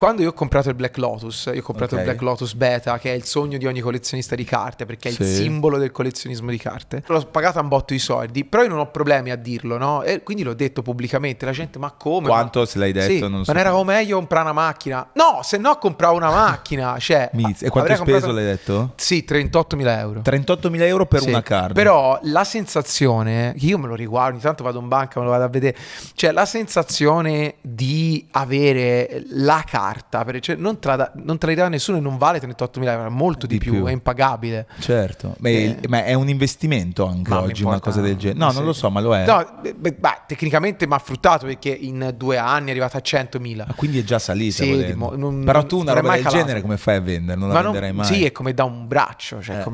Quando io ho comprato il Black Lotus, io ho comprato okay. il Black Lotus Beta, che è il sogno di ogni collezionista di carte, perché è sì. il simbolo del collezionismo di carte. L'ho pagato un botto di soldi, però io non ho problemi a dirlo, no? E quindi l'ho detto pubblicamente, la gente, ma come? Quanto ma... se l'hai detto? Sì, non so. Ma era meglio comprare una macchina? No, se no compravo una macchina, cioè... Miz. E quanto hai speso comprato... l'hai detto? Sì, 38.000 euro. 38.000 euro per sì. una carta. Però la sensazione, io me lo riguardo, ogni tanto vado in banca, me lo vado a vedere, cioè la sensazione di avere la carta carta, perché cioè, non, tra, non da nessuno e non vale 38.000 euro, è molto di, di più, più, è impagabile. Certo, ma, eh. ma è un investimento anche ma oggi una cosa del genere. No, eh, sì. non lo so, ma lo è. No, eh, beh, beh, tecnicamente mi ha fruttato perché in due anni è arrivata a 100.000. Ah, quindi è già salita. Sì, mo- non, Però tu una roba del calato. genere come fai a vendere? Non ma la venderai mai. Sì, è come da un braccio, cioè eh. come